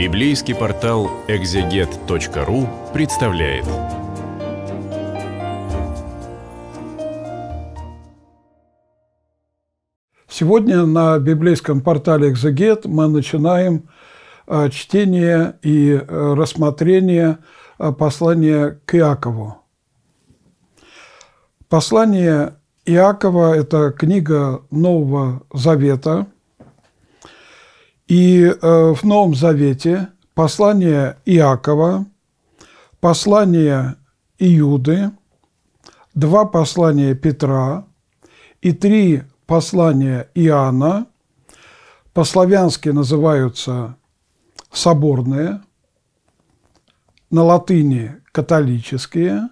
Библейский портал экзегет.ру представляет. Сегодня на библейском портале «Экзегет» мы начинаем а, чтение и а, рассмотрение а, послания к Иакову. Послание Иакова – это книга Нового Завета – и э, в Новом Завете послание Иакова, послание Иуды, два послания Петра и три послания Иоанна по-славянски называются соборные, на латыни католические,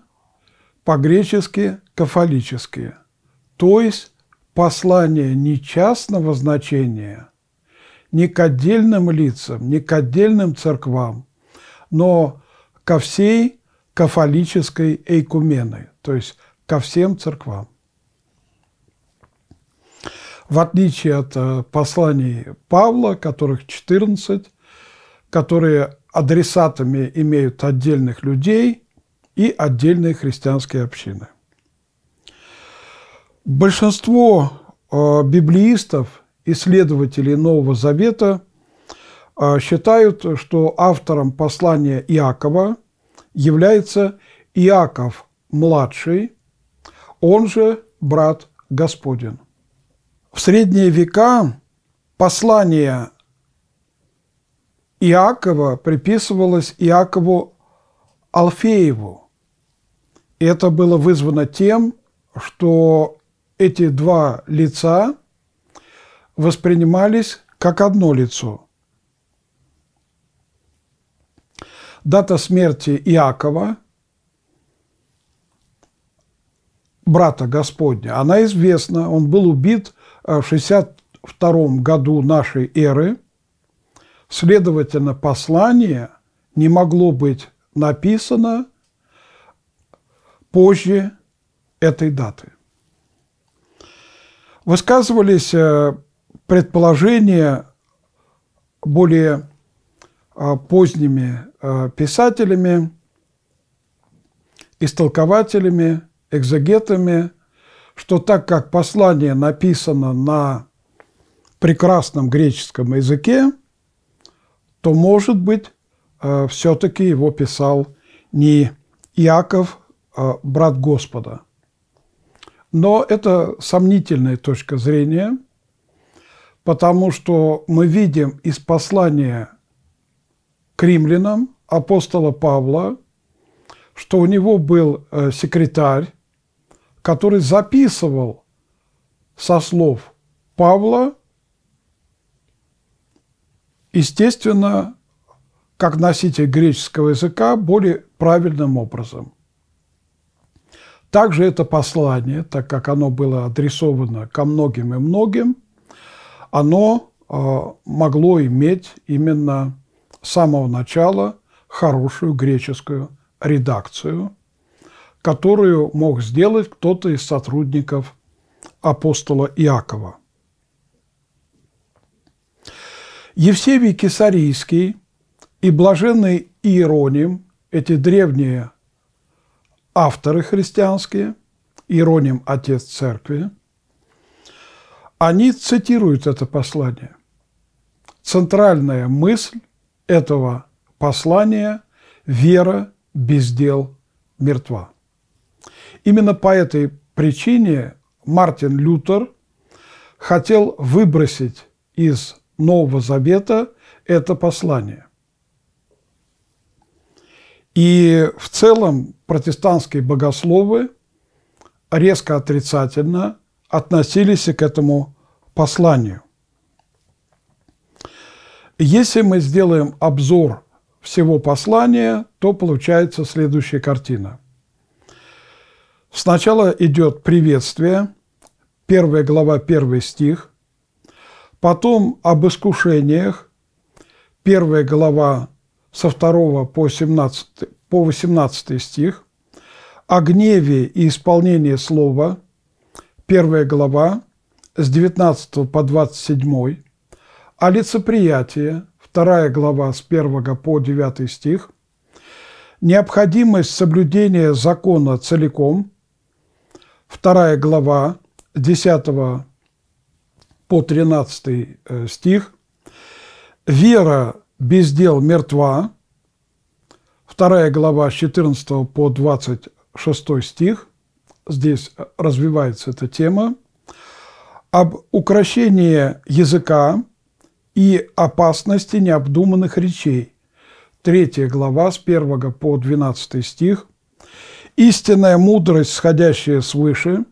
по-гречески кафолические, то есть послание не частного значения – не к отдельным лицам, не к отдельным церквам, но ко всей кафолической эйкумены, то есть ко всем церквам. В отличие от э, посланий Павла, которых 14, которые адресатами имеют отдельных людей и отдельные христианские общины. Большинство э, библеистов исследователи Нового Завета а, считают, что автором послания Иакова является Иаков младший, он же брат Господен. В средние века послание Иакова приписывалось Иакову Алфееву. И это было вызвано тем, что эти два лица – воспринимались как одно лицо. Дата смерти Иакова, брата Господня, она известна. Он был убит э, в 62 году нашей эры. Следовательно, послание не могло быть написано позже этой даты. Высказывались э, предположения более а, поздними а, писателями, истолкователями, экзогетами, что так как послание написано на прекрасном греческом языке, то, может быть, а, все-таки его писал не Иаков, а брат Господа. Но это сомнительная точка зрения – потому что мы видим из послания к римлянам апостола Павла, что у него был э, секретарь, который записывал со слов Павла, естественно, как носитель греческого языка, более правильным образом. Также это послание, так как оно было адресовано ко многим и многим – оно а, могло иметь именно с самого начала хорошую греческую редакцию, которую мог сделать кто-то из сотрудников апостола Иакова. Евсевий Кесарийский и блаженный Иероним, эти древние авторы христианские, Иероним – отец церкви, они цитируют это послание. Центральная мысль этого послания – вера без дел мертва. Именно по этой причине Мартин Лютер хотел выбросить из Нового Завета это послание. И в целом протестантские богословы резко отрицательно относились к этому посланию. Если мы сделаем обзор всего послания, то получается следующая картина. Сначала идет приветствие, первая глава, первый стих, потом об искушениях, первая глава со 2 по 17, по 18 стих, о гневе и исполнении слова – первая глава с 19 по 27, а лицеприятие, вторая глава с 1 по 9 стих, необходимость соблюдения закона целиком, вторая глава 10 по 13 э, стих, вера без дел мертва, вторая глава с 14 по 26 стих, здесь э, развивается эта тема, об украшении языка и опасности необдуманных речей. Третья глава с 1 по 12 стих. Истинная мудрость, сходящая свыше.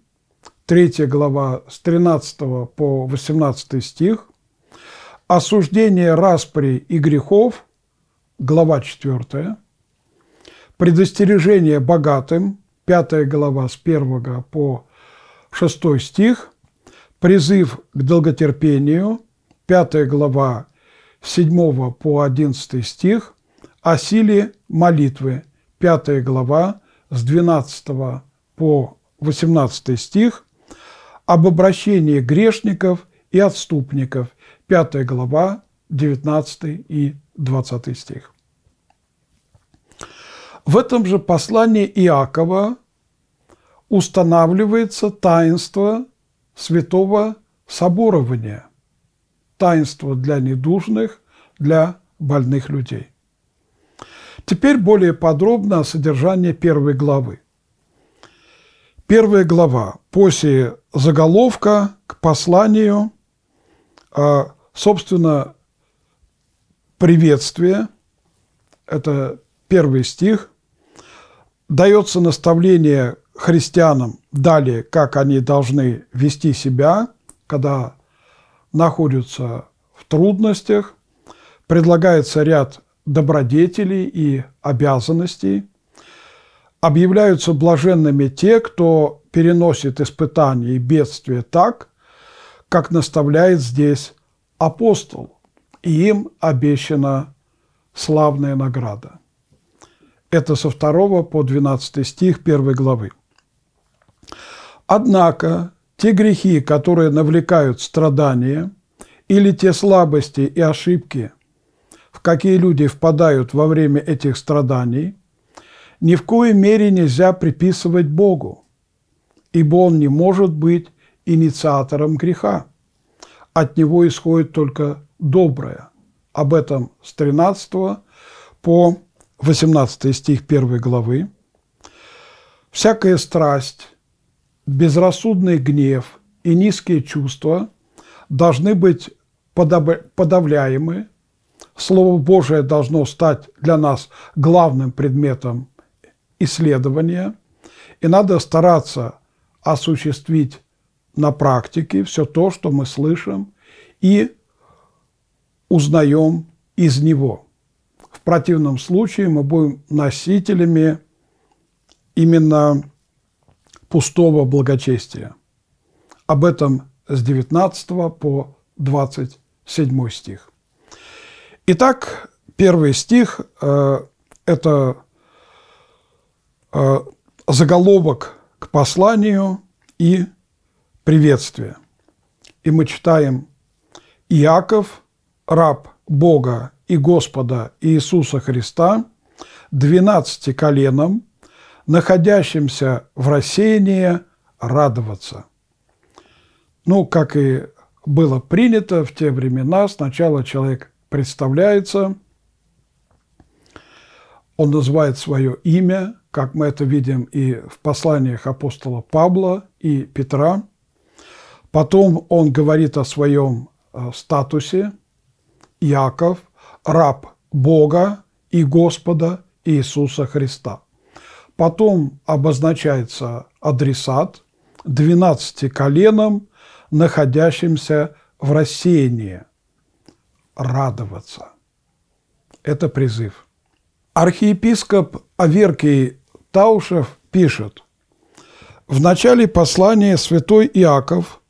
Третья глава с 13 по 18 стих. Осуждение распри и грехов. Глава 4. Предостережение богатым. 5 глава с 1 по 6 стих, призыв к долготерпению, 5 глава 7 по 11 стих, о силе молитвы, 5 глава с 12 по 18 стих, об обращении грешников и отступников, 5 глава, 19 и 20 стих. В этом же послании Иакова устанавливается таинство святого соборования, таинство для недужных, для больных людей. Теперь более подробно о содержании первой главы. Первая глава, после заголовка к посланию, а, собственно, приветствие, это первый стих – дается наставление христианам далее, как они должны вести себя, когда находятся в трудностях, предлагается ряд добродетелей и обязанностей, объявляются блаженными те, кто переносит испытания и бедствия так, как наставляет здесь апостол, и им обещана славная награда. Это со 2 по 12 стих 1 главы. Однако те грехи, которые навлекают страдания, или те слабости и ошибки, в какие люди впадают во время этих страданий, ни в коей мере нельзя приписывать Богу, ибо Он не может быть инициатором греха. От него исходит только доброе. Об этом с 13 по 18 стих 1 главы. «Всякая страсть, безрассудный гнев и низкие чувства должны быть подавляемы. Слово Божие должно стать для нас главным предметом исследования. И надо стараться осуществить на практике все то, что мы слышим и узнаем из него противном случае мы будем носителями именно пустого благочестия. Об этом с 19 по 27 стих. Итак, первый стих э, – это э, заголовок к посланию и приветствие. И мы читаем «Иаков, раб Бога и Господа Иисуса Христа, двенадцати коленам, находящимся в рассеянии, радоваться. Ну, как и было принято в те времена, сначала человек представляется, он называет свое имя, как мы это видим и в посланиях апостола Павла и Петра. Потом он говорит о своем э, статусе, Яков, раб Бога и Господа Иисуса Христа. Потом обозначается адресат 12 коленам, находящимся в рассеянии. Радоваться. Это призыв. Архиепископ Аверкий Таушев пишет, в начале послания святой Иаков,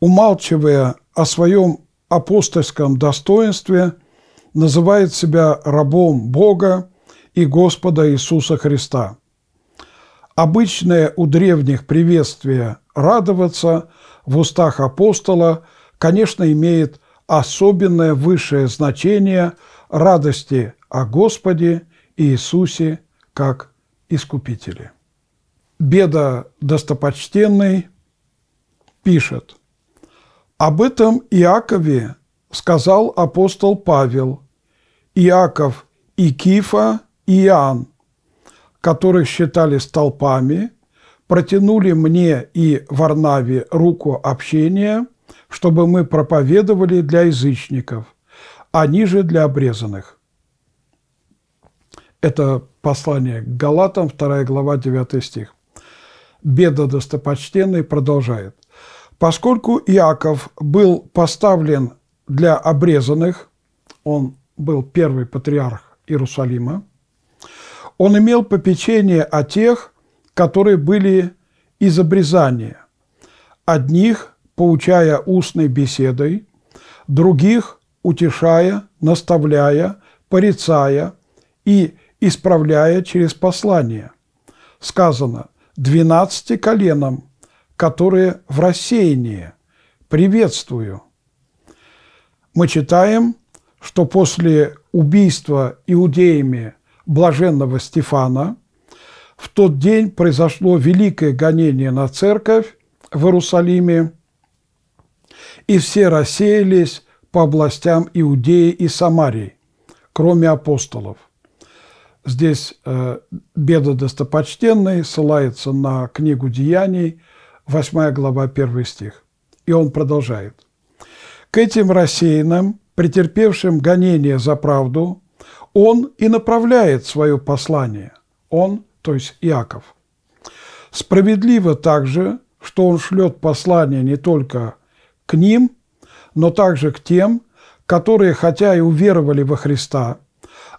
умалчивая о своем апостольском достоинстве – называет себя рабом Бога и Господа Иисуса Христа. Обычное у древних приветствие «радоваться» в устах апостола, конечно, имеет особенное высшее значение радости о Господе Иисусе как Искупителе. Беда достопочтенный пишет – об этом Иакове сказал апостол Павел, Иаков и Кифа и Иоанн, которых считали столпами, протянули мне и Варнаве руку общения, чтобы мы проповедовали для язычников, а ниже для обрезанных. Это послание к Галатам, 2 глава, 9 стих. Беда достопочтенный продолжает. Поскольку Иаков был поставлен для обрезанных, он был первый патриарх Иерусалима, он имел попечение о тех, которые были из обрезания, одних поучая устной беседой, других утешая, наставляя, порицая и исправляя через послание. Сказано «двенадцати коленам, которые в рассеянии, приветствую» мы читаем, что после убийства иудеями блаженного Стефана в тот день произошло великое гонение на церковь в Иерусалиме, и все рассеялись по областям Иудеи и Самарии, кроме апостолов. Здесь э, беда достопочтенной ссылается на книгу «Деяний», 8 глава, 1 стих. И он продолжает – к этим рассеянным, претерпевшим гонение за правду, он и направляет свое послание. Он, то есть Иаков. Справедливо также, что он шлет послание не только к ним, но также к тем, которые, хотя и уверовали во Христа,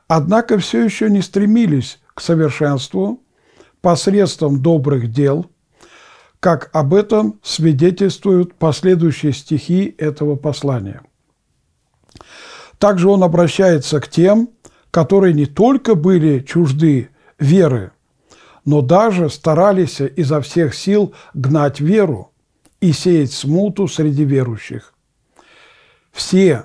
однако все еще не стремились к совершенству посредством добрых дел, как об этом свидетельствуют последующие стихи этого послания. Также он обращается к тем, которые не только были чужды веры, но даже старались изо всех сил гнать веру и сеять смуту среди верующих. Все,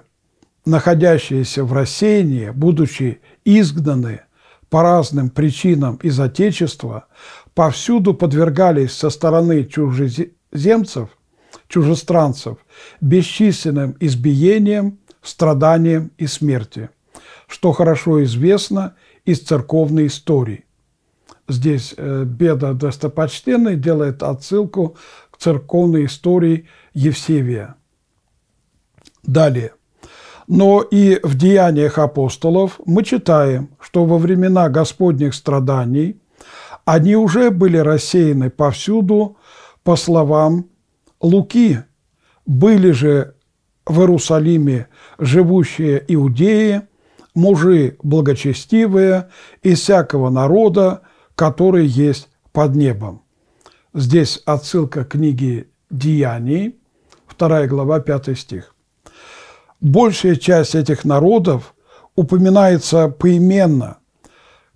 находящиеся в рассеянии, будучи изгнаны по разным причинам из Отечества повсюду подвергались со стороны чужеземцев, чужестранцев бесчисленным избиениям, страданиям и смерти, что хорошо известно из церковной истории. Здесь э, Беда Достопочтенный делает отсылку к церковной истории Евсевия. Далее – но и в «Деяниях апостолов» мы читаем, что во времена Господних страданий они уже были рассеяны повсюду, по словам Луки. Были же в Иерусалиме живущие иудеи, мужи благочестивые из всякого народа, который есть под небом. Здесь отсылка к книге «Деяний», 2 глава, 5 стих большая часть этих народов упоминается поименно,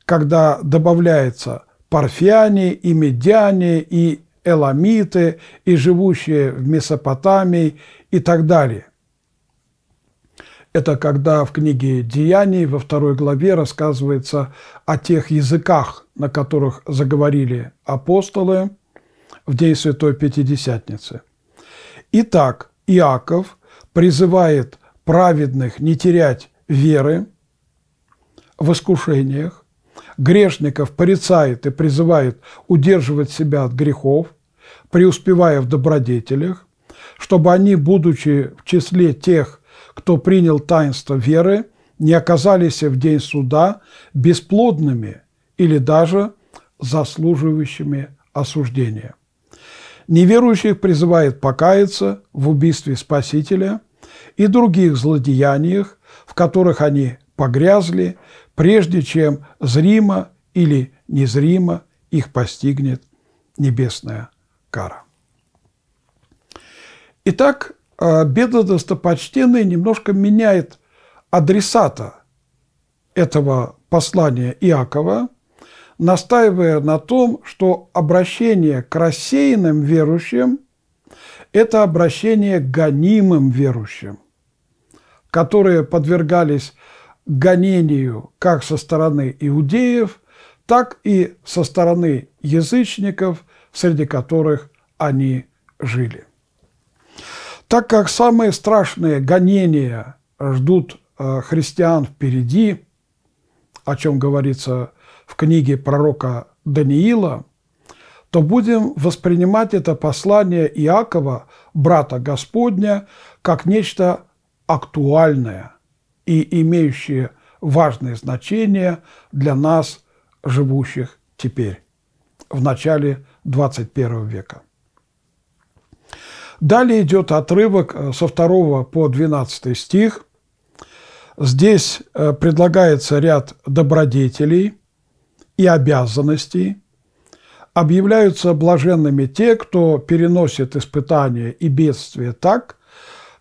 когда добавляется парфяне и медяне и эламиты и живущие в Месопотамии и так далее. Это когда в книге «Деяний» во второй главе рассказывается о тех языках, на которых заговорили апостолы в День Святой Пятидесятницы. Итак, Иаков призывает праведных не терять веры в искушениях, грешников порицает и призывает удерживать себя от грехов, преуспевая в добродетелях, чтобы они, будучи в числе тех, кто принял таинство веры, не оказались в день суда бесплодными или даже заслуживающими осуждения. Неверующих призывает покаяться в убийстве Спасителя – и других злодеяниях, в которых они погрязли, прежде чем зримо или незримо их постигнет небесная кара. Итак, э, беда достопочтенный немножко меняет адресата этого послания Иакова, настаивая на том, что обращение к рассеянным верующим – это обращение к гонимым верующим, которые подвергались гонению как со стороны иудеев, так и со стороны язычников, среди которых они жили. Так как самые страшные гонения ждут э, христиан впереди, о чем говорится в книге пророка Даниила, то будем воспринимать это послание Иакова, брата Господня, как нечто актуальное и имеющее важное значение для нас, живущих теперь, в начале 21 века. Далее идет отрывок э, со 2 по 12 стих. Здесь э, предлагается ряд добродетелей и обязанностей – объявляются блаженными те, кто переносит испытания и бедствия так,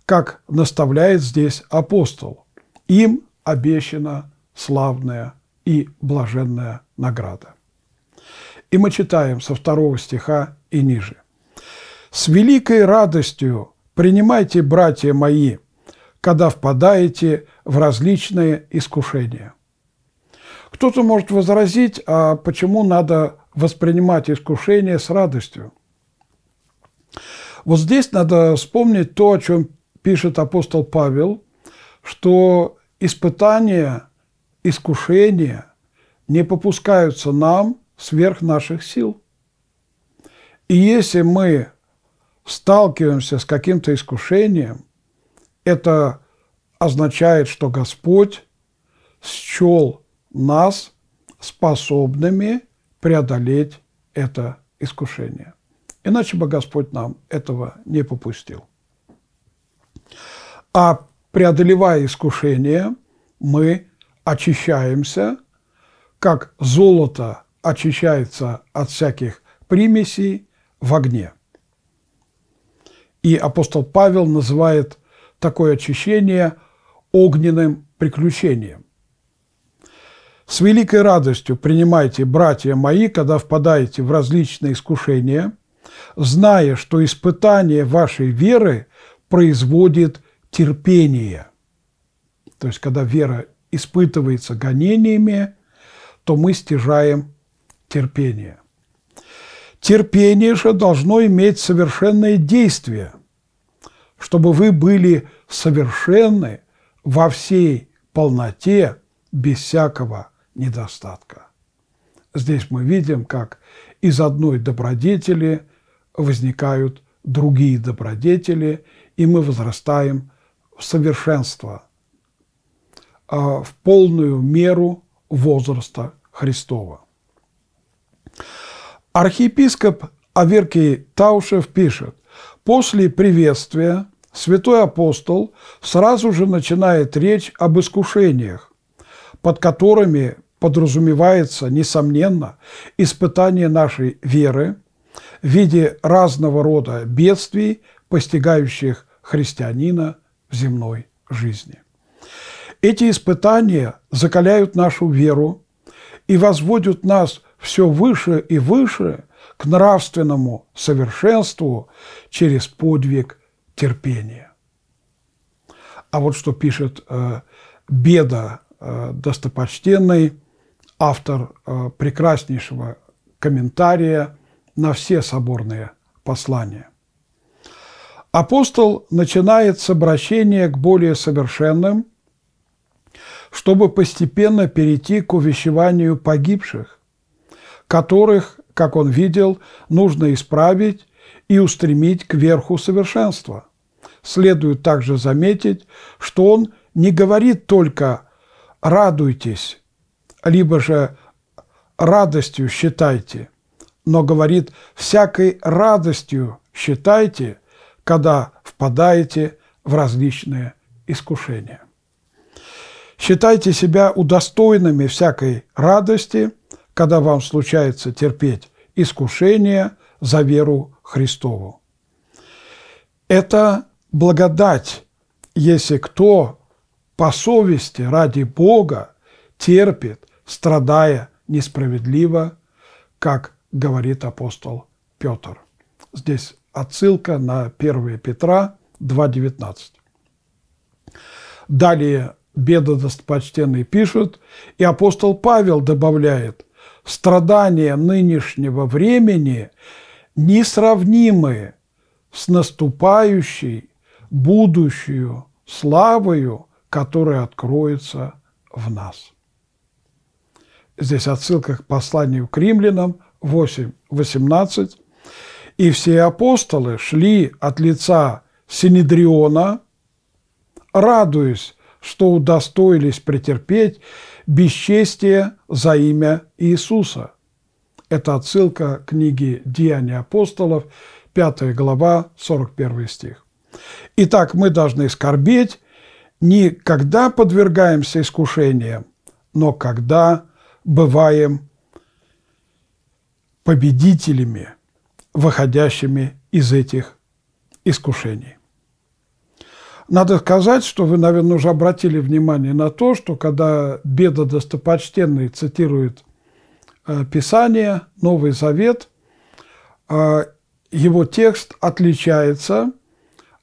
как наставляет здесь апостол. Им обещана славная и блаженная награда. И мы читаем со второго стиха и ниже. «С великой радостью принимайте, братья мои, когда впадаете в различные искушения». Кто-то может возразить, а почему надо воспринимать искушение с радостью. Вот здесь надо вспомнить то, о чем пишет апостол Павел, что испытания, искушения не попускаются нам сверх наших сил. И если мы сталкиваемся с каким-то искушением, это означает, что Господь счел нас способными преодолеть это искушение. Иначе бы Господь нам этого не попустил. А преодолевая искушение, мы очищаемся, как золото очищается от всяких примесей в огне. И апостол Павел называет такое очищение огненным приключением. С великой радостью принимайте, братья мои, когда впадаете в различные искушения, зная, что испытание вашей веры производит терпение. То есть, когда вера испытывается гонениями, то мы стяжаем терпение. Терпение же должно иметь совершенное действие, чтобы вы были совершенны во всей полноте, без всякого недостатка. Здесь мы видим, как из одной добродетели возникают другие добродетели, и мы возрастаем в совершенство, а, в полную меру возраста Христова. Архиепископ Аверкий Таушев пишет, «После приветствия святой апостол сразу же начинает речь об искушениях, под которыми подразумевается, несомненно, испытание нашей веры в виде разного рода бедствий, постигающих христианина в земной жизни. Эти испытания закаляют нашу веру и возводят нас все выше и выше к нравственному совершенству через подвиг терпения. А вот что пишет э, Беда Э, достопочтенный, автор э, прекраснейшего комментария на все соборные послания. Апостол начинает с обращения к более совершенным, чтобы постепенно перейти к увещеванию погибших, которых, как он видел, нужно исправить и устремить к верху совершенства. Следует также заметить, что он не говорит только радуйтесь, либо же радостью считайте. Но говорит, всякой радостью считайте, когда впадаете в различные искушения. Считайте себя удостойными всякой радости, когда вам случается терпеть искушение за веру Христову. Это благодать, если кто по совести ради Бога терпит, страдая несправедливо, как говорит апостол Петр. Здесь отсылка на 1 Петра 2.19. Далее Беда достопочтенный пишет, и апостол Павел добавляет, страдания нынешнего времени несравнимы с наступающей будущую славою который откроется в нас. Здесь отсылка к посланию к римлянам 8.18. «И все апостолы шли от лица Синедриона, радуясь, что удостоились претерпеть бесчестие за имя Иисуса». Это отсылка к книге «Деяния апостолов», 5 глава, 41 стих. Итак, мы должны скорбеть не когда подвергаемся искушениям, но когда бываем победителями, выходящими из этих искушений. Надо сказать, что вы, наверное, уже обратили внимание на то, что когда Беда Достопочтенный цитирует э, Писание, Новый Завет, э, его текст отличается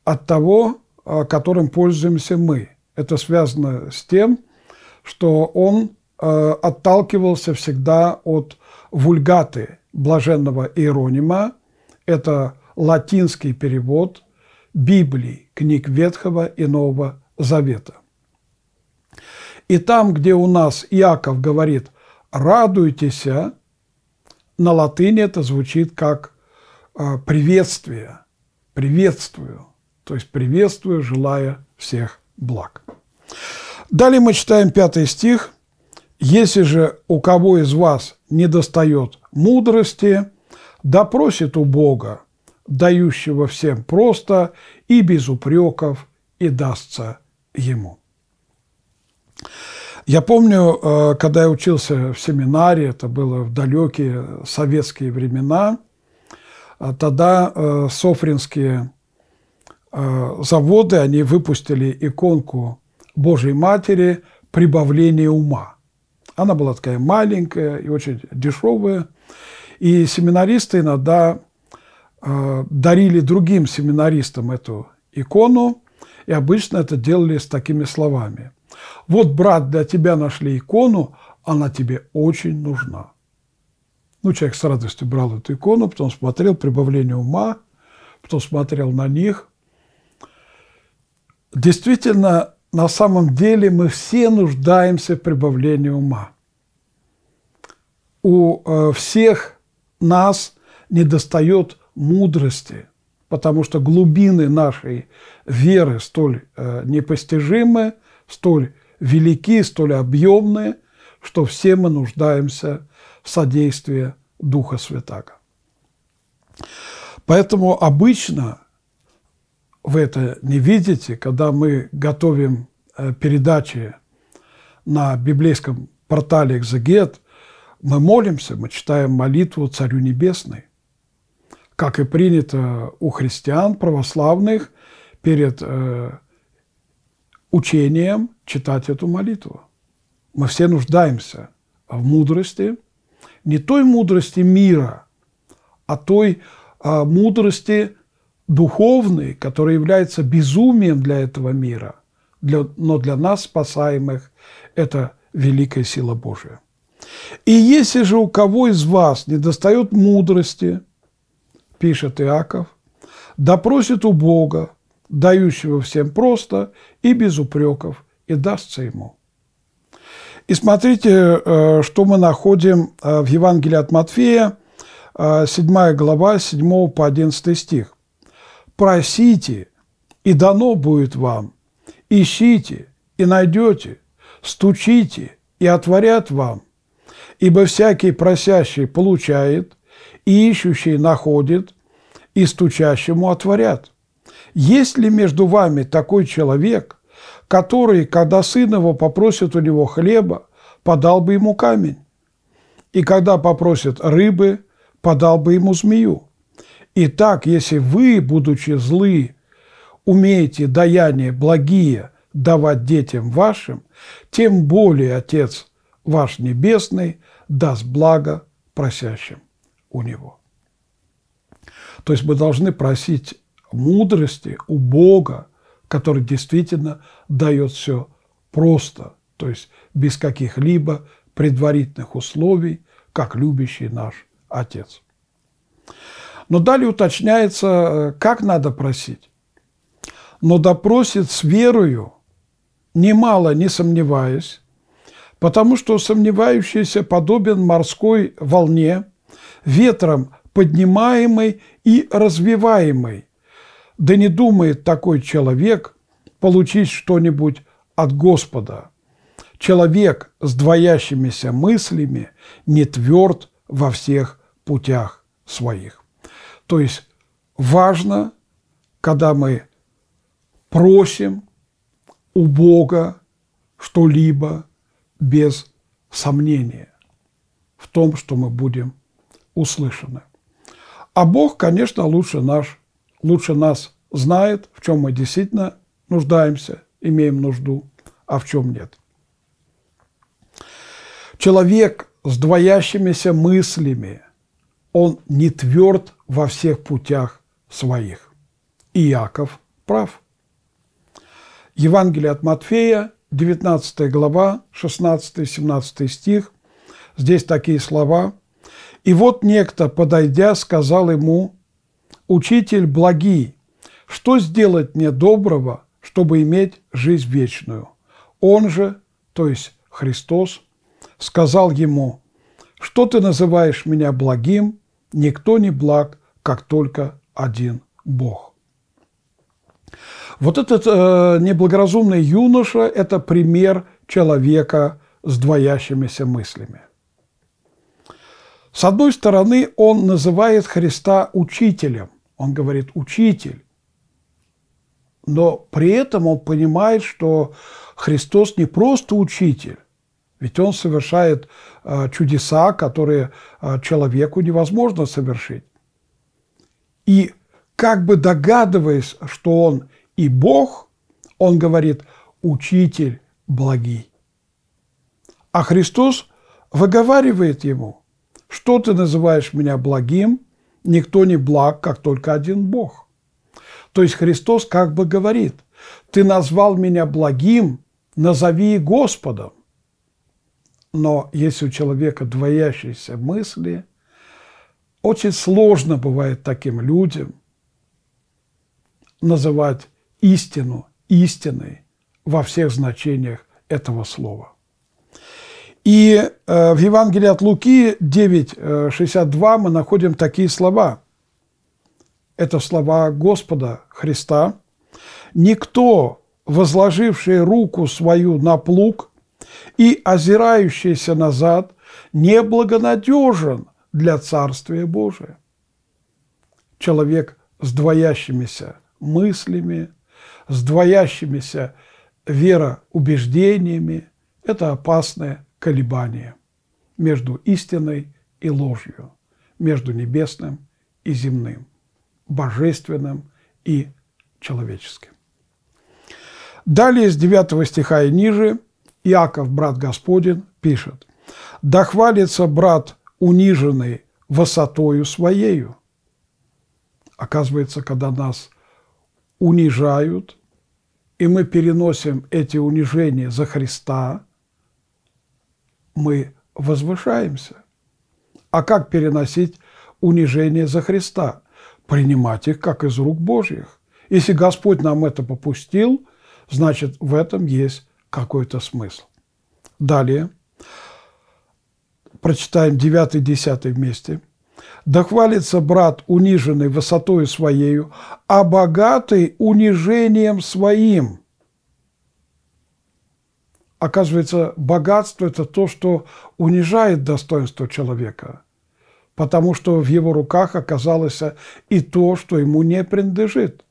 от того, а, которым пользуемся мы. Это связано с тем, что он а, отталкивался всегда от вульгаты блаженного Иеронима, это латинский перевод Библии, книг Ветхого и Нового Завета. И там, где у нас Иаков говорит «радуйтесь», на латыни это звучит как а, «приветствие», «приветствую». То есть приветствую, желая всех благ. Далее мы читаем пятый стих. «Если же у кого из вас недостает мудрости, допросит у Бога, дающего всем просто и без упреков, и дастся ему». Я помню, э, когда я учился в семинаре, это было в далекие советские времена, а тогда э, софринские Э, заводы, они выпустили иконку Божьей Матери «Прибавление ума». Она была такая маленькая и очень дешевая. И семинаристы иногда э, дарили другим семинаристам эту икону, и обычно это делали с такими словами. «Вот, брат, для тебя нашли икону, она тебе очень нужна». Ну, человек с радостью брал эту икону, потом смотрел прибавление ума, потом смотрел на них, действительно, на самом деле мы все нуждаемся в прибавлении ума. У э, всех нас недостает мудрости, потому что глубины нашей веры столь э, непостижимы, столь велики, столь объемные, что все мы нуждаемся в содействии Духа Святаго. Поэтому обычно – вы это не видите, когда мы готовим э, передачи на библейском портале «Экзегет», мы молимся, мы читаем молитву Царю Небесной, как и принято у христиан православных перед э, учением читать эту молитву. Мы все нуждаемся в мудрости, не той мудрости мира, а той а, мудрости духовный, который является безумием для этого мира, для, но для нас, спасаемых, это великая сила Божия. «И если же у кого из вас не достает мудрости, – пишет Иаков, – допросит у Бога, дающего всем просто и без упреков, и дастся ему». И смотрите, э, что мы находим э, в Евангелии от Матфея, 7 э, глава, 7 по 11 стих просите, и дано будет вам, ищите, и найдете, стучите, и отворят вам. Ибо всякий просящий получает, и ищущий находит, и стучащему отворят. Есть ли между вами такой человек, который, когда сын его попросит у него хлеба, подал бы ему камень, и когда попросит рыбы, подал бы ему змею? Итак, если вы, будучи злы, умеете даяние благие давать детям вашим, тем более Отец ваш Небесный даст благо просящим у Него. То есть мы должны просить мудрости у Бога, который действительно дает все просто, то есть без каких-либо предварительных условий, как любящий наш Отец. Но далее уточняется, э, как надо просить. Но допросит с верою, немало не сомневаясь, потому что сомневающийся подобен морской волне, ветром поднимаемой и развиваемой. Да не думает такой человек получить что-нибудь от Господа. Человек с двоящимися мыслями не тверд во всех путях своих. То есть важно, когда мы просим у Бога что-либо без сомнения в том, что мы будем услышаны. А Бог, конечно, лучше, наш, лучше нас знает, в чем мы действительно нуждаемся, имеем нужду, а в чем нет. Человек с двоящимися мыслями – он не тверд во всех путях своих. Иаков прав. Евангелие от Матфея, 19 глава, 16-17 стих. Здесь такие слова. «И вот некто, подойдя, сказал ему, «Учитель благий, что сделать мне доброго, чтобы иметь жизнь вечную?» Он же, то есть Христос, сказал ему, «Что ты называешь меня благим? Никто не благ, как только один Бог. Вот этот э, неблагоразумный юноша – это пример человека с двоящимися мыслями. С одной стороны, он называет Христа учителем. Он говорит «учитель». Но при этом он понимает, что Христос не просто учитель, ведь он совершает а, чудеса, которые а, человеку невозможно совершить. И как бы догадываясь, что он и Бог, он говорит «учитель благий». А Христос выговаривает ему «что ты называешь меня благим? Никто не благ, как только один Бог». То есть Христос как бы говорит «ты назвал меня благим, назови Господом». Но если у человека двоящиеся мысли, очень сложно бывает таким людям называть истину истиной во всех значениях этого слова. И э, в Евангелии от Луки 9.62 э, мы находим такие слова. Это слова Господа Христа. «Никто, возложивший руку свою на плуг и, озирающийся назад, неблагонадежен для Царствия Божия. Человек с двоящимися мыслями, с двоящимися вероубеждениями – это опасное колебание между истиной и ложью, между небесным и земным, божественным и человеческим. Далее с 9 стиха и ниже Иаков, брат Господень, пишет, «Да хвалится брат униженный высотою своею». Оказывается, когда нас унижают, и мы переносим эти унижения за Христа, мы возвышаемся. А как переносить унижение за Христа? Принимать их как из рук Божьих. Если Господь нам это попустил, значит, в этом есть какой-то смысл. Далее прочитаем 9-10 вместе. «Да хвалится брат униженный высотою своею, а богатый унижением своим». Оказывается, богатство – это то, что унижает достоинство человека, потому что в его руках оказалось и то, что ему не принадлежит.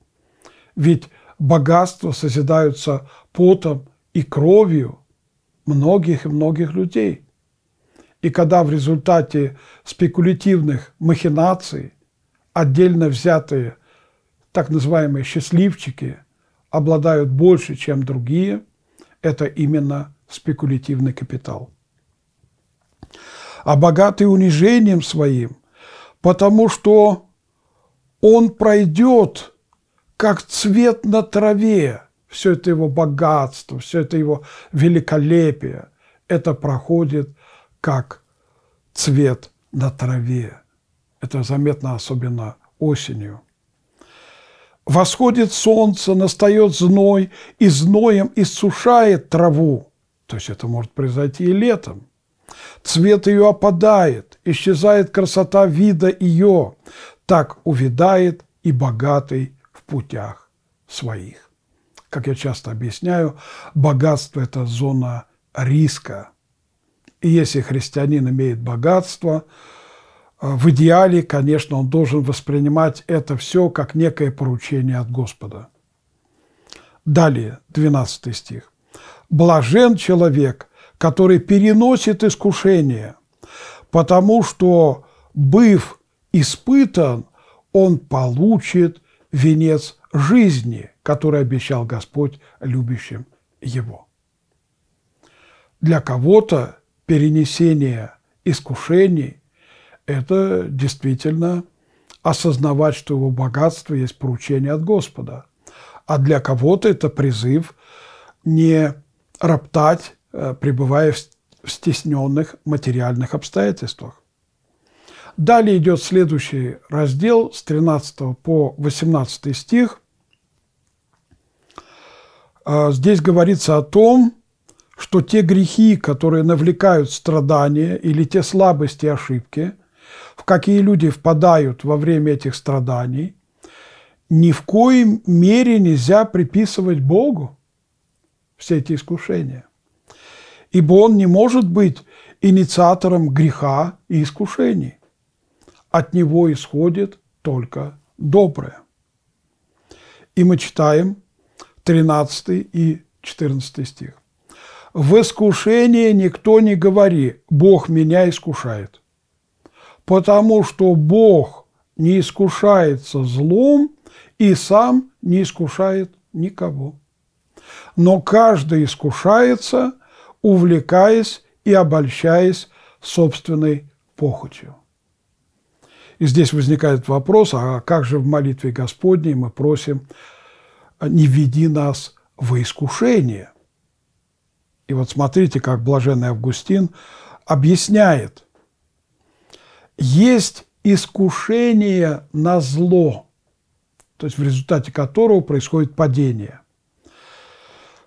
Ведь богатства созидаются потом, и кровью многих и многих людей. И когда в результате спекулятивных махинаций отдельно взятые так называемые счастливчики обладают больше, чем другие, это именно спекулятивный капитал. А богатый унижением своим, потому что он пройдет как цвет на траве – все это его богатство, все это его великолепие, это проходит как цвет на траве. Это заметно особенно осенью. Восходит солнце, настает зной, и зноем иссушает траву. То есть это может произойти и летом. Цвет ее опадает, исчезает красота вида ее. Так увядает и богатый в путях своих как я часто объясняю, богатство – это зона риска. И если христианин имеет богатство, э, в идеале, конечно, он должен воспринимать это все как некое поручение от Господа. Далее, 12 стих. «Блажен человек, который переносит искушение, потому что, быв испытан, он получит венец жизни, который обещал Господь любящим его. Для кого-то перенесение искушений – это действительно осознавать, что его богатство есть поручение от Господа. А для кого-то это призыв не роптать, э, пребывая в стесненных материальных обстоятельствах. Далее идет следующий раздел с 13 по 18 стих – а, здесь говорится о том, что те грехи, которые навлекают страдания или те слабости и ошибки, в какие люди впадают во время этих страданий, ни в коей мере нельзя приписывать Богу все эти искушения. Ибо Он не может быть инициатором греха и искушений. От Него исходит только доброе. И мы читаем – 13 и 14 стих. «В искушение никто не говори, Бог меня искушает, потому что Бог не искушается злом и сам не искушает никого. Но каждый искушается, увлекаясь и обольщаясь собственной похотью. И здесь возникает вопрос, а как же в молитве Господней мы просим не веди нас в искушение. И вот смотрите, как блаженный Августин объясняет. Есть искушение на зло, то есть в результате которого происходит падение.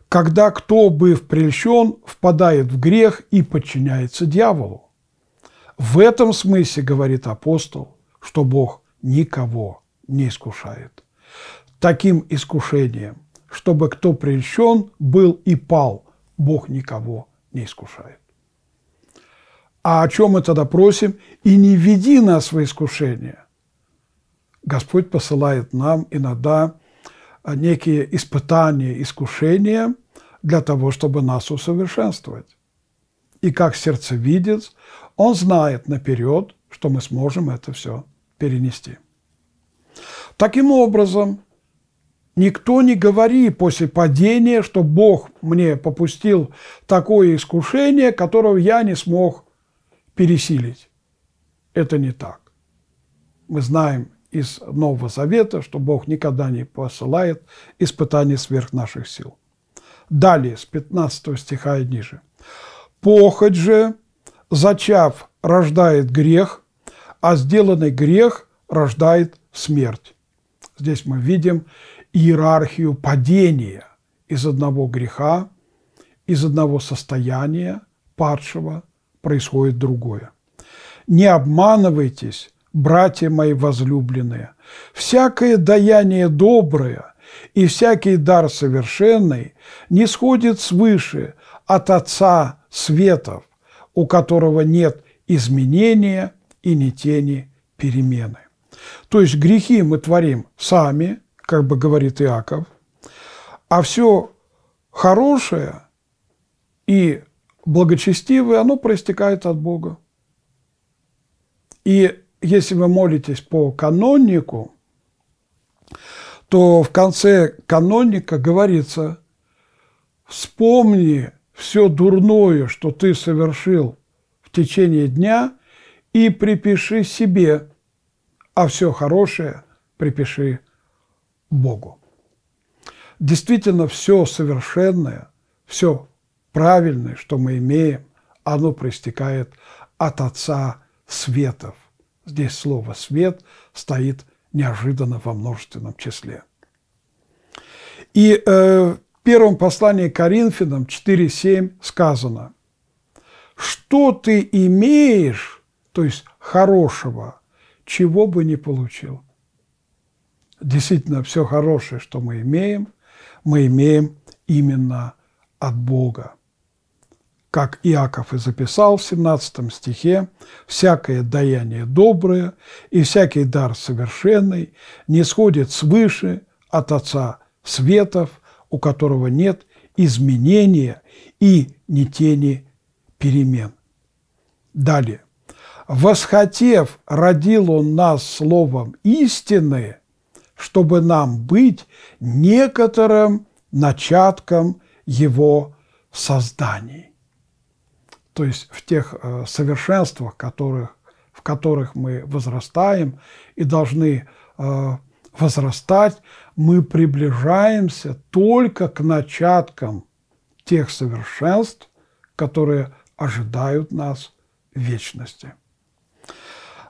Когда кто, быв прельщен, впадает в грех и подчиняется дьяволу. В этом смысле, говорит апостол, что Бог никого не искушает таким искушением, чтобы кто прельщен был и пал, Бог никого не искушает. А о чем мы тогда просим? И не веди нас в искушение. Господь посылает нам иногда а, некие испытания, искушения для того, чтобы нас усовершенствовать. И как сердцевидец, он знает наперед, что мы сможем это все перенести. Таким образом, Никто не говори после падения, что Бог мне попустил такое искушение, которого я не смог пересилить. Это не так. Мы знаем из Нового Завета, что Бог никогда не посылает испытаний сверх наших сил. Далее, с 15 стиха и ниже. «Похоть же, зачав, рождает грех, а сделанный грех рождает смерть». Здесь мы видим иерархию падения из одного греха, из одного состояния падшего происходит другое. Не обманывайтесь, братья мои возлюбленные, всякое даяние доброе и всякий дар совершенный не сходит свыше от Отца Светов, у которого нет изменения и не тени перемены. То есть грехи мы творим сами – как бы говорит Иаков, а все хорошее и благочестивое, оно проистекает от Бога. И если вы молитесь по канонику, то в конце каноника говорится, вспомни все дурное, что ты совершил в течение дня, и припиши себе, а все хорошее припиши Богу. Действительно, все совершенное, все правильное, что мы имеем, оно проистекает от Отца Светов. Здесь слово «свет» стоит неожиданно во множественном числе. И э, в первом послании к Коринфянам 4.7 сказано, что ты имеешь, то есть хорошего, чего бы не получил – действительно все хорошее, что мы имеем, мы имеем именно от Бога. Как Иаков и записал в 17 стихе, «Всякое даяние доброе и всякий дар совершенный не сходит свыше от Отца светов, у которого нет изменения и не тени перемен». Далее. «Восхотев, родил он нас словом истинное чтобы нам быть некоторым начатком его созданий. То есть в тех э, совершенствах, которых, в которых мы возрастаем и должны э, возрастать, мы приближаемся только к начаткам тех совершенств, которые ожидают нас в вечности.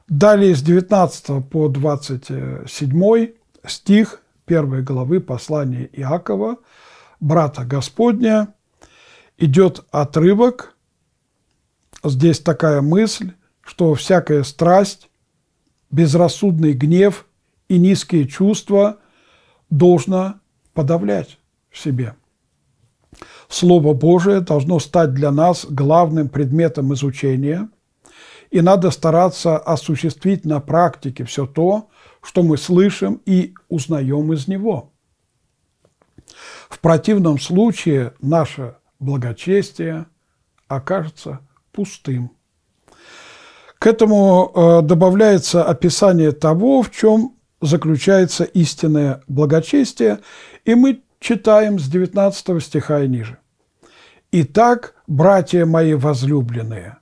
Далее с 19 по 27 стих первой главы послания Иакова, брата Господня, идет отрывок, здесь такая мысль, что всякая страсть, безрассудный гнев и низкие чувства должно подавлять в себе. Слово Божие должно стать для нас главным предметом изучения, и надо стараться осуществить на практике все то, что мы слышим и узнаем из него. В противном случае наше благочестие окажется пустым. К этому э, добавляется описание того, в чем заключается истинное благочестие, и мы читаем с 19 стиха и ниже. «Итак, братья мои возлюбленные,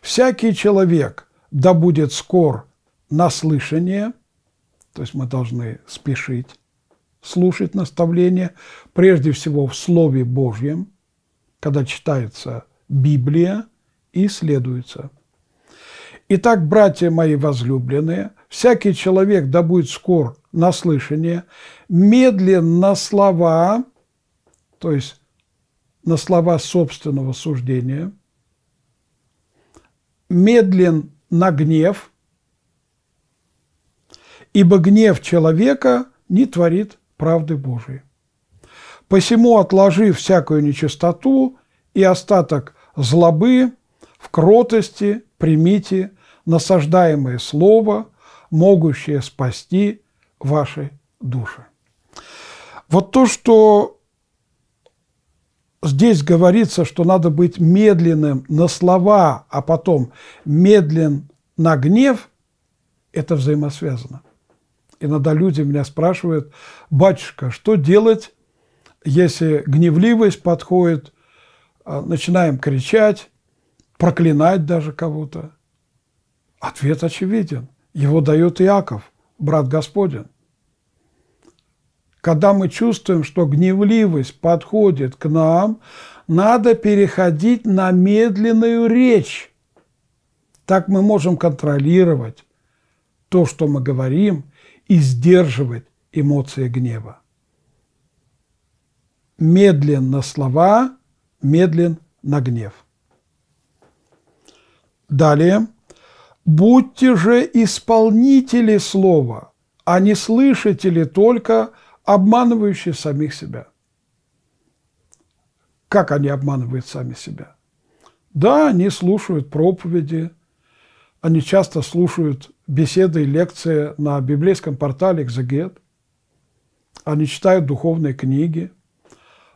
всякий человек да будет скор на слышание – то есть мы должны спешить, слушать наставления, прежде всего в Слове Божьем, когда читается Библия и следуется. Итак, братья мои возлюбленные, всякий человек да будет скор на слышание, медлен на слова, то есть на слова собственного суждения, медлен на гнев – ибо гнев человека не творит правды Божией. Посему отложи всякую нечистоту и остаток злобы в кротости примите насаждаемое слово, могущее спасти ваши души. Вот то, что здесь говорится, что надо быть медленным на слова, а потом медлен на гнев, это взаимосвязано. Иногда люди меня спрашивают, батюшка, что делать, если гневливость подходит, а, начинаем кричать, проклинать даже кого-то? Ответ очевиден. Его дает Иаков, брат Господен. Когда мы чувствуем, что гневливость подходит к нам, надо переходить на медленную речь. Так мы можем контролировать то, что мы говорим, и сдерживать эмоции гнева. Медлен на слова, медлен на гнев. Далее. «Будьте же исполнители слова, а не слышатели только, обманывающие самих себя». Как они обманывают сами себя? Да, они слушают проповеди, они часто слушают беседы и лекции на библейском портале «Экзегет». Они читают духовные книги.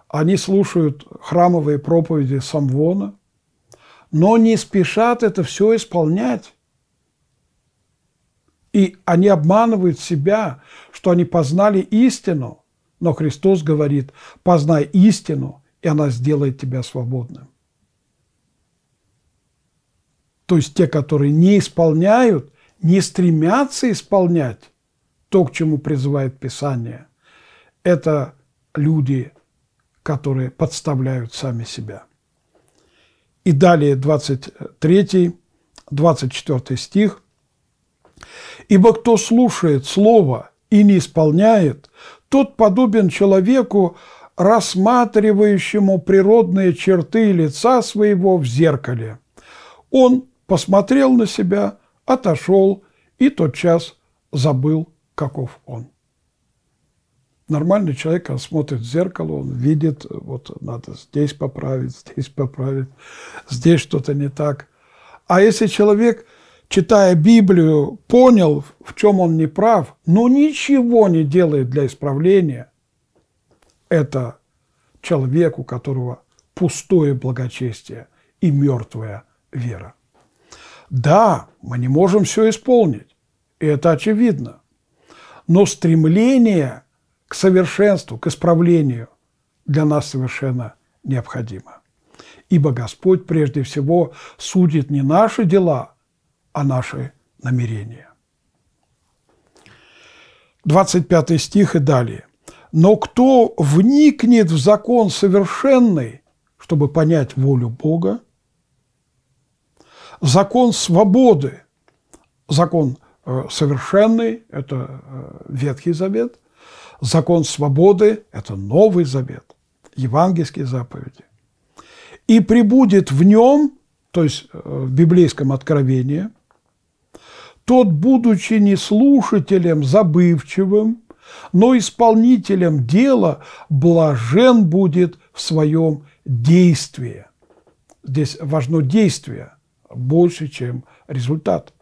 Они слушают храмовые проповеди Самвона. Но не спешат это все исполнять. И они обманывают себя, что они познали истину. Но Христос говорит, познай истину, и она сделает тебя свободным. То есть те, которые не исполняют – не стремятся исполнять то, к чему призывает Писание, это люди, которые подставляют сами себя. И далее 23, 24 стих. «Ибо кто слушает слово и не исполняет, тот подобен человеку, рассматривающему природные черты лица своего в зеркале. Он посмотрел на себя – отошел и тотчас забыл, каков он. Нормальный человек он смотрит в зеркало, он видит, вот надо здесь поправить, здесь поправить, здесь что-то не так. А если человек, читая Библию, понял, в чем он не прав, но ничего не делает для исправления, это человек, у которого пустое благочестие и мертвая вера. Да, мы не можем все исполнить, и это очевидно. Но стремление к совершенству, к исправлению для нас совершенно необходимо. Ибо Господь прежде всего судит не наши дела, а наши намерения. 25 стих и далее. «Но кто вникнет в закон совершенный, чтобы понять волю Бога, закон свободы, закон э, совершенный – это э, Ветхий Завет, закон свободы – это Новый Завет, евангельские заповеди. И прибудет в нем, то есть э, в библейском откровении, тот, будучи не слушателем забывчивым, но исполнителем дела, блажен будет в своем действии. Здесь важно действие – больше, чем результат.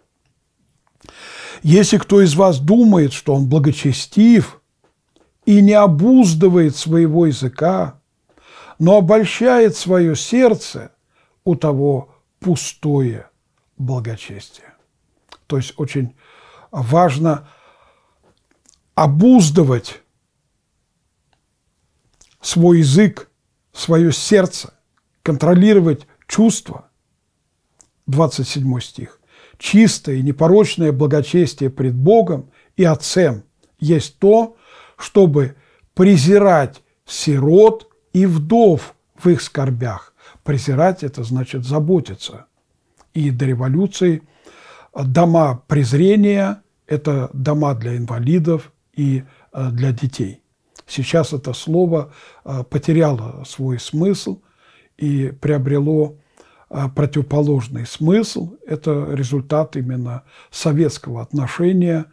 Если кто из вас думает, что он благочестив и не обуздывает своего языка, но обольщает свое сердце, у того пустое благочестие. То есть очень важно обуздывать свой язык, свое сердце, контролировать чувства – 27 стих. «Чистое и непорочное благочестие пред Богом и Отцем есть то, чтобы презирать сирот и вдов в их скорбях». Презирать – это значит заботиться. И до революции дома презрения – это дома для инвалидов и э, для детей. Сейчас это слово э, потеряло свой смысл и приобрело а противоположный смысл. Это результат именно советского отношения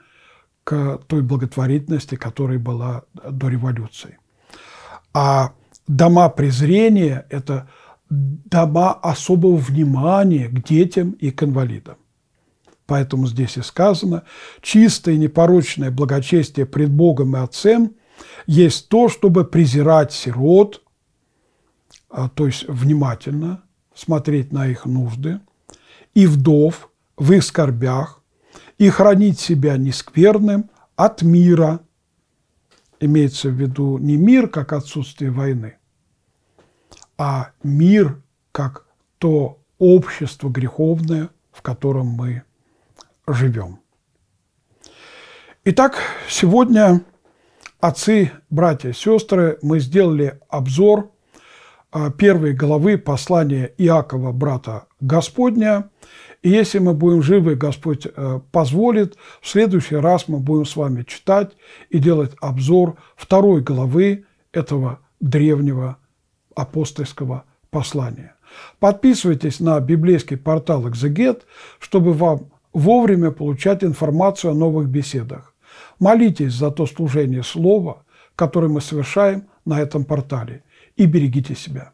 к той благотворительности, которая была до революции. А дома презрения – это дома особого внимания к детям и к инвалидам. Поэтому здесь и сказано, чистое и непорочное благочестие пред Богом и Отцем есть то, чтобы презирать сирот, а, то есть внимательно, смотреть на их нужды, и вдов в их скорбях, и хранить себя нескверным от мира. Имеется в виду не мир как отсутствие войны, а мир как то общество греховное, в котором мы живем. Итак, сегодня, отцы, братья сестры, мы сделали обзор а, первой главы послания Иакова, брата Господня. И если мы будем живы, Господь э, позволит, в следующий раз мы будем с вами читать и делать обзор второй главы этого древнего апостольского послания. Подписывайтесь на библейский портал «Экзегет», чтобы вам вовремя получать информацию о новых беседах. Молитесь за то служение слова, которое мы совершаем на этом портале – и берегите себя.